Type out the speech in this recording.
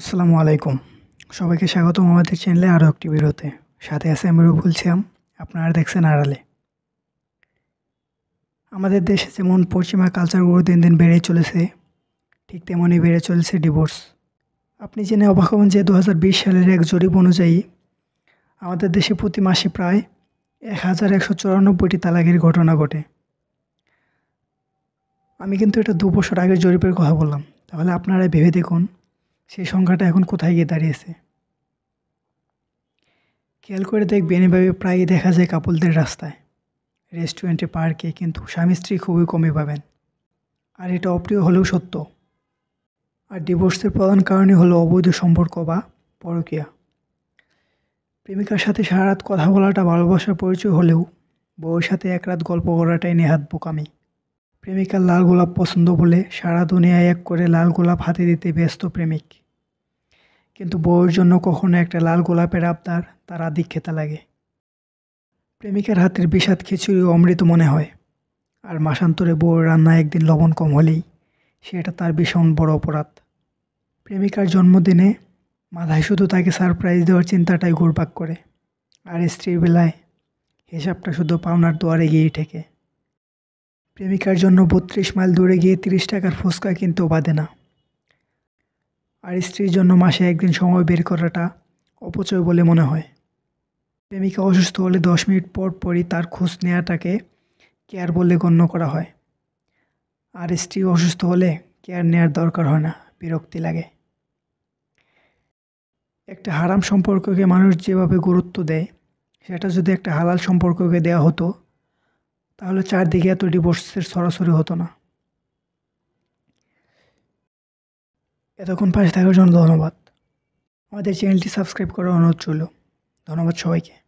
আসসালামু আলাইকুম সবাইকে স্বাগতম আমাদের চ্যানেলে আরও একটি বিরতে সাথে আছে আমি রুফুল শ্যাম আপনারা দেখছেন আড়ালে আমাদের দেশে যেমন পশ্চিমা কালচারগুলো দিন দিন বেড়ে চলেছে ঠিক তেমনই বেড়ে চলেছে ডিভোর্স আপনি জেনে অবাক হবেন যে দু সালের এক জরিপ অনুযায়ী আমাদের দেশে প্রতি মাসে প্রায় এক হাজার একশো চুরানব্বইটি তালাকের ঘটনা ঘটে আমি কিন্তু এটা দু বছর আগের জরিপের কথা বললাম তাহলে আপনারা ভেবে দেখুন সেই সংখ্যাটা এখন কোথায় গিয়ে দাঁড়িয়েছে খেয়াল করে দেখবেন এভাবে প্রায়ই দেখা যায় কাপলদের রাস্তায় রেস্টুরেন্টে পার্কে কিন্তু স্বামী স্ত্রী খুবই কমে পাবেন আর এটা অপ্রিয় হলেও সত্য আর ডিভোর্সের প্রধান কারণই হলো অবৈধ সম্পর্ক বা পরকীয়া প্রেমিকার সাথে সারা রাত কথা বলাটা ভালোবাসার পরিচয় হলেও বউয়ের সাথে এক রাত গল্প করাটাই নেহাত বোকামি প্রেমিকার লাল গোলাপ পছন্দ বলে সারা দুনিয়ায় এক করে লাল গোলাপ হাতে দিতে ব্যস্ত প্রেমিক কিন্তু বউয়ের জন্য কখনো একটা লাল গোলাপের আবদার তার খেতে লাগে প্রেমিকার হাতের বিষাদ খিচুড়ি অমৃত মনে হয় আর মাসান্তরে বউয়ের রান্না একদিন লবণ কম হলেই সেটা তার ভীষণ বড় অপরাধ প্রেমিকার জন্মদিনে মাথায় শুধু তাকে সারপ্রাইজ দেওয়ার চিন্তাটাই ঘুরপাক করে আর স্ত্রীর বেলায় হিসাবটা শুধু পাওনার দোয়ারে গিয়েই ঠেকে প্রেমিকার জন্য বত্রিশ মাইল দূরে গিয়ে তিরিশ টাকার ফুচকা কিন্তু বাঁধে না আর স্ত্রীর জন্য মাসে একদিন সময় বের করাটা অপচয় বলে মনে হয় প্রেমিকা অসুস্থ হলে দশ মিনিট পর পরই তার খোঁজ নেওয়াটাকে কেয়ার বলে গণ্য করা হয় আর স্ত্রী অসুস্থ হলে কেয়ার নেওয়ার দরকার হয় না বিরক্তি লাগে একটা হারাম সম্পর্ককে মানুষ যেভাবে গুরুত্ব দেয় সেটা যদি একটা হালাল সম্পর্ককে দেওয়া হতো তাহলে চারদিকে এত ডিভোর্সের সরাসরি হতো না এতক্ষণ পাশে থাকার জন্য ধন্যবাদ আমাদের চ্যানেলটি সাবস্ক্রাইব করার অনুরোধ ছিল ধন্যবাদ সবাইকে